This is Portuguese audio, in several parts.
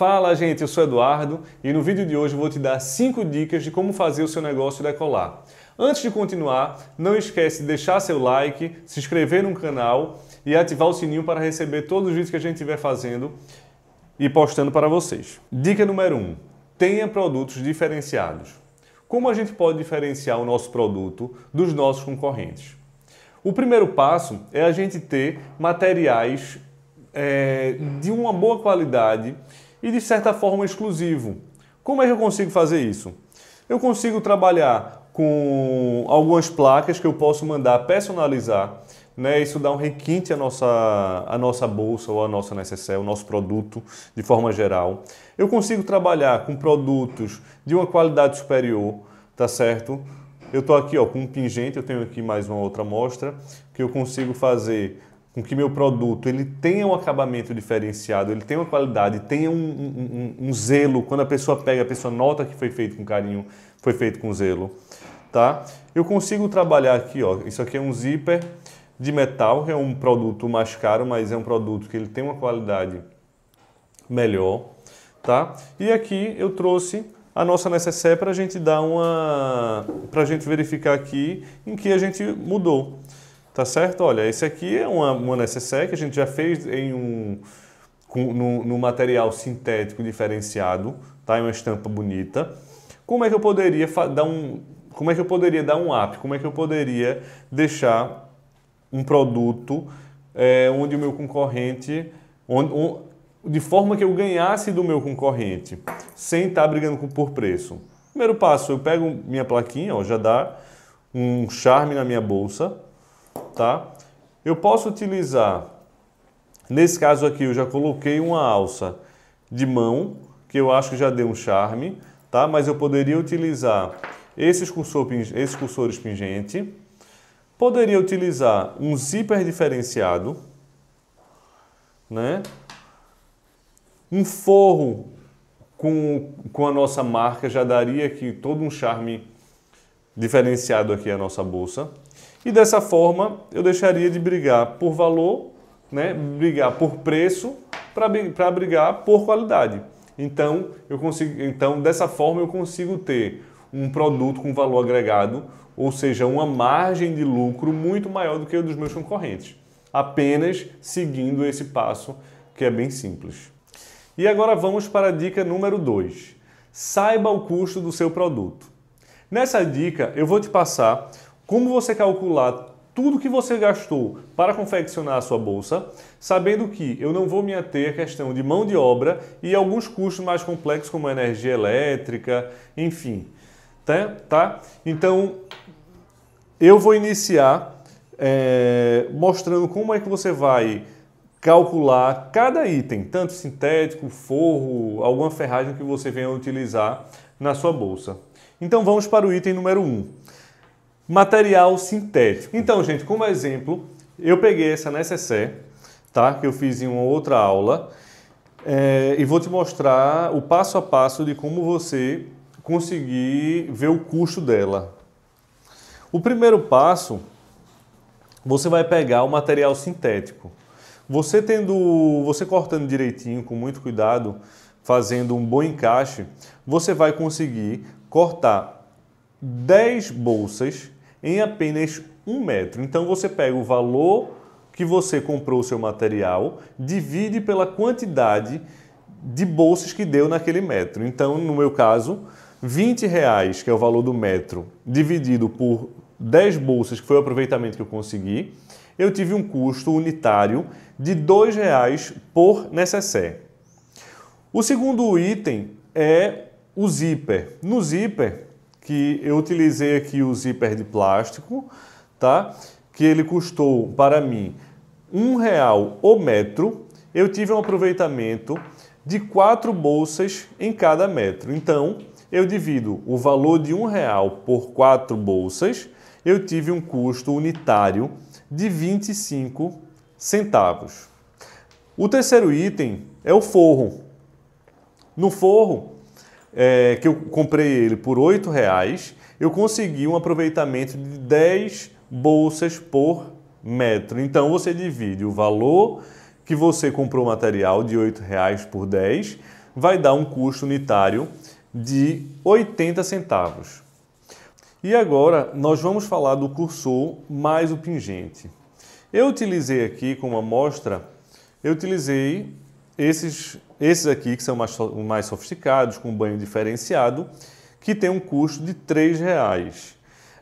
Fala gente, eu sou Eduardo e no vídeo de hoje vou te dar 5 dicas de como fazer o seu negócio decolar. Antes de continuar, não esquece de deixar seu like, se inscrever no canal e ativar o sininho para receber todos os vídeos que a gente estiver fazendo e postando para vocês. Dica número 1: um, tenha produtos diferenciados. Como a gente pode diferenciar o nosso produto dos nossos concorrentes? O primeiro passo é a gente ter materiais é, de uma boa qualidade e de certa forma exclusivo. Como é que eu consigo fazer isso? Eu consigo trabalhar com algumas placas que eu posso mandar personalizar, né? Isso dá um requinte à nossa, à nossa bolsa ou à nossa necessaire, o nosso produto de forma geral. Eu consigo trabalhar com produtos de uma qualidade superior, tá certo? Eu estou aqui ó, com um pingente, eu tenho aqui mais uma outra amostra, que eu consigo fazer com que meu produto ele tenha um acabamento diferenciado, ele tenha uma qualidade, tenha um, um, um, um, zelo. Quando a pessoa pega, a pessoa nota que foi feito com carinho, foi feito com zelo, tá? Eu consigo trabalhar aqui, ó. Isso aqui é um zíper de metal, é um produto mais caro, mas é um produto que ele tem uma qualidade melhor, tá? E aqui eu trouxe a nossa necessaire para a gente dar uma, para a gente verificar aqui em que a gente mudou. Tá certo? Olha, esse aqui é uma, uma necessaire que a gente já fez em um com, no, no, material sintético diferenciado, tá? É uma estampa bonita. Como é que eu poderia dar um como é que eu poderia dar um up? Como é que eu poderia deixar um produto é, onde o meu concorrente onde, de forma que eu ganhasse do meu concorrente, sem estar tá brigando com, por preço. Primeiro passo, eu pego minha plaquinha, ó, já dá um charme na minha bolsa, tá? Eu posso utilizar, nesse caso aqui eu já coloquei uma alça de mão, que eu acho que já deu um charme, tá? Mas eu poderia utilizar esses, cursor, esses cursores pingente, poderia utilizar um zíper diferenciado, né? Um forro com, com a nossa marca já daria aqui todo um charme diferenciado aqui a nossa bolsa. E dessa forma eu deixaria de brigar por valor, né, brigar por preço, para brigar por qualidade. Então, eu consigo, então, dessa forma eu consigo ter um produto com valor agregado, ou seja, uma margem de lucro muito maior do que a dos meus concorrentes, apenas seguindo esse passo que é bem simples. E agora vamos para a dica número 2. Saiba o custo do seu produto. Nessa dica, eu vou te passar como você calcular tudo que você gastou para confeccionar a sua bolsa, sabendo que eu não vou me ater à questão de mão de obra e alguns custos mais complexos como energia elétrica, enfim, tá? tá? Então eu vou iniciar é, mostrando como é que você vai calcular cada item, tanto sintético, forro, alguma ferragem que você venha utilizar na sua bolsa. Então vamos para o item número 1. Um material sintético. Então, gente, como exemplo, eu peguei essa necessaire, tá? Que eu fiz em uma outra aula. É, e vou te mostrar o passo a passo de como você conseguir ver o custo dela. O primeiro passo, você vai pegar o material sintético. Você tendo, você cortando direitinho, com muito cuidado, fazendo um bom encaixe, você vai conseguir cortar 10 bolsas em apenas um metro. Então você pega o valor que você comprou o seu material, divide pela quantidade de bolsas que deu naquele metro. Então, no meu caso, 20 reais, que é o valor do metro, dividido por 10 bolsas, que foi o aproveitamento que eu consegui, eu tive um custo unitário de 2 reais por necessaire. O segundo item é o zíper. No zíper, que eu utilizei aqui o zíper de plástico, tá? Que ele custou para mim um real o metro. Eu tive um aproveitamento de quatro bolsas em cada metro. Então, eu divido o valor de um real por quatro bolsas. Eu tive um custo unitário de 25 centavos. O terceiro item é o forro. No forro, é, que eu comprei ele por R$ reais, eu consegui um aproveitamento de 10 bolsas por metro. Então você divide o valor que você comprou o material de R$ reais por 10, vai dar um custo unitário de 80 centavos. E agora nós vamos falar do cursor mais o pingente. Eu utilizei aqui como amostra, eu utilizei esses, esses aqui, que são mais, mais sofisticados, com banho diferenciado, que tem um custo de R$ reais.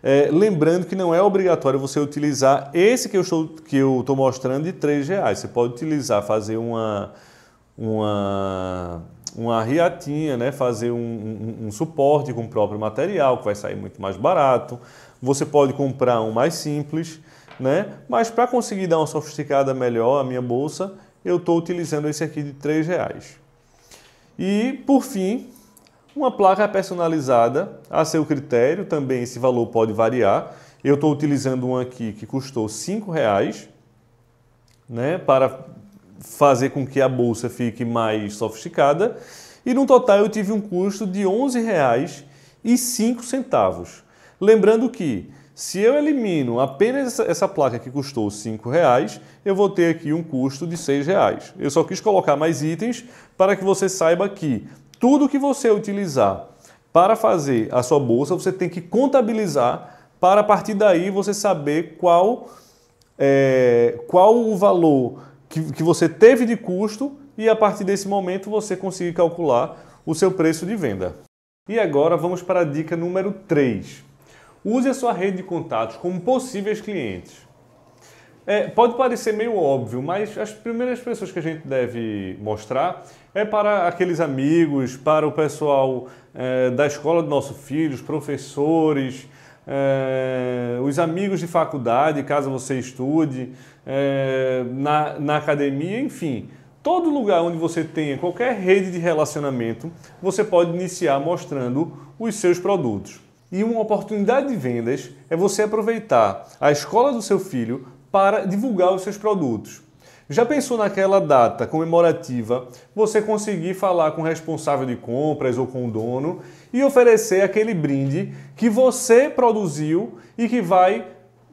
É, lembrando que não é obrigatório você utilizar esse que eu estou que eu estou mostrando de R$ reais. Você pode utilizar, fazer uma uma uma riatinha, né? fazer um, um, um, suporte com o próprio material, que vai sair muito mais barato. Você pode comprar um mais simples, né? mas para conseguir dar uma sofisticada melhor a minha bolsa, eu estou utilizando esse aqui de três reais. E, por fim, uma placa personalizada a seu critério, também esse valor pode variar. Eu estou utilizando uma aqui que custou cinco reais, né, para fazer com que a bolsa fique mais sofisticada. E no total eu tive um custo de reais e cinco centavos Lembrando que se eu elimino apenas essa placa que custou R$ 5,00, eu vou ter aqui um custo de R$ 6,00. Eu só quis colocar mais itens para que você saiba que tudo que você utilizar para fazer a sua bolsa, você tem que contabilizar para a partir daí você saber qual, é, qual o valor que, que você teve de custo e a partir desse momento você conseguir calcular o seu preço de venda. E agora vamos para a dica número 3. Use a sua rede de contatos como possíveis clientes. É, pode parecer meio óbvio, mas as primeiras pessoas que a gente deve mostrar é para aqueles amigos, para o pessoal é, da escola do nosso filho, os professores, é, os amigos de faculdade, caso você estude, é, na, na academia, enfim. Todo lugar onde você tenha qualquer rede de relacionamento, você pode iniciar mostrando os seus produtos. E uma oportunidade de vendas é você aproveitar a escola do seu filho para divulgar os seus produtos. Já pensou naquela data comemorativa você conseguir falar com o responsável de compras ou com o dono e oferecer aquele brinde que você produziu e que vai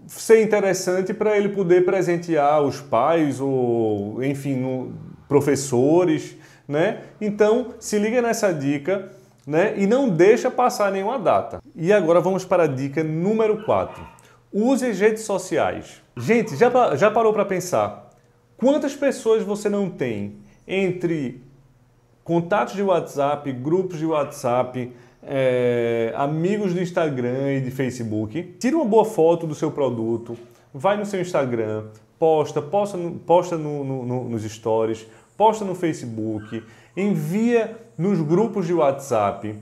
ser interessante para ele poder presentear os pais ou, enfim, no, professores, né? Então, se liga nessa dica né? e não deixa passar nenhuma data. E agora vamos para a dica número 4. Use as redes sociais. Gente, já, já parou para pensar quantas pessoas você não tem entre contatos de WhatsApp, grupos de WhatsApp, é, amigos do Instagram e de Facebook? Tira uma boa foto do seu produto, vai no seu Instagram, posta, posta, posta no, no, no, nos stories, posta no Facebook, envia nos grupos de WhatsApp,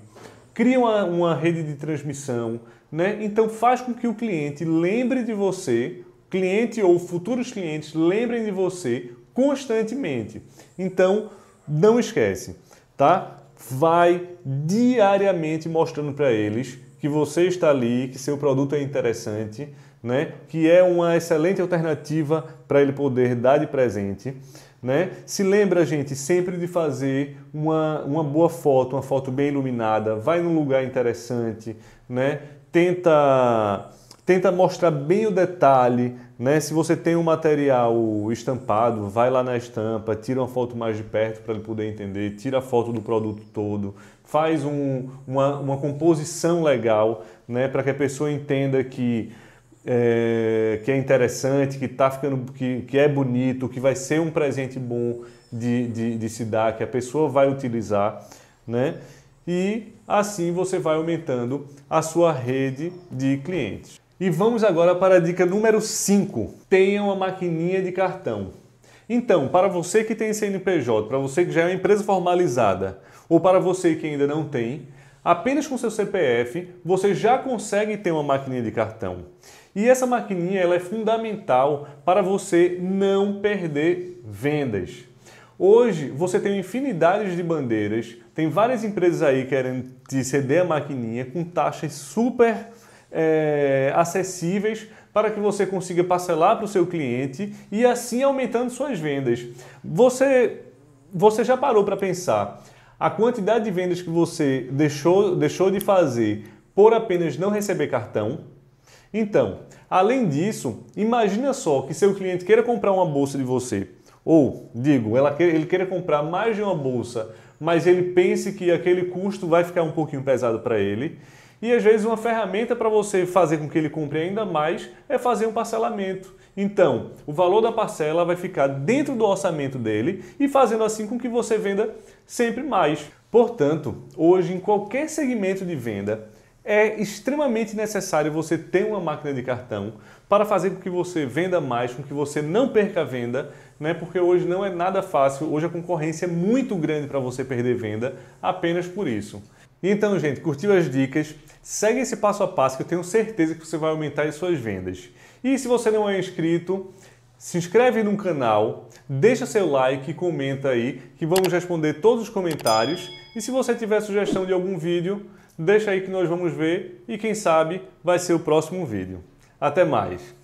cria uma, uma rede de transmissão, né? Então faz com que o cliente lembre de você, cliente ou futuros clientes lembrem de você constantemente. Então não esquece, tá? Vai diariamente mostrando para eles que você está ali, que seu produto é interessante, né? Que é uma excelente alternativa para ele poder dar de presente. Né? Se lembra, gente, sempre de fazer uma, uma boa foto, uma foto bem iluminada, vai num lugar interessante, né? tenta, tenta mostrar bem o detalhe, né? Se você tem um material estampado, vai lá na estampa, tira uma foto mais de perto para ele poder entender, tira a foto do produto todo, faz um, uma, uma composição legal, né? Para que a pessoa entenda que é, que é interessante, que tá ficando, que, que é bonito, que vai ser um presente bom de, de, de se dar, que a pessoa vai utilizar, né? E assim você vai aumentando a sua rede de clientes. E vamos agora para a dica número 5. Tenha uma maquininha de cartão. Então, para você que tem CNPJ, para você que já é uma empresa formalizada ou para você que ainda não tem, apenas com seu CPF você já consegue ter uma maquininha de cartão. E essa maquininha ela é fundamental para você não perder vendas. Hoje você tem infinidades de bandeiras, tem várias empresas aí querendo te ceder a maquininha com taxas super é, acessíveis para que você consiga parcelar para o seu cliente e assim aumentando suas vendas. Você, você já parou para pensar a quantidade de vendas que você deixou, deixou de fazer por apenas não receber cartão? Então, além disso, imagina só que seu cliente queira comprar uma bolsa de você, ou, digo, ela queira, ele queira comprar mais de uma bolsa, mas ele pense que aquele custo vai ficar um pouquinho pesado para ele. E às vezes uma ferramenta para você fazer com que ele compre ainda mais é fazer um parcelamento. Então, o valor da parcela vai ficar dentro do orçamento dele e fazendo assim com que você venda sempre mais. Portanto, hoje em qualquer segmento de venda, é extremamente necessário você ter uma máquina de cartão para fazer com que você venda mais, com que você não perca a venda, né? porque hoje não é nada fácil, hoje a concorrência é muito grande para você perder venda apenas por isso. Então, gente, curtiu as dicas? Segue esse passo a passo que eu tenho certeza que você vai aumentar as suas vendas. E se você não é inscrito, se inscreve no canal, deixa seu like e comenta aí que vamos responder todos os comentários. E se você tiver sugestão de algum vídeo, Deixa aí que nós vamos ver e quem sabe vai ser o próximo vídeo. Até mais!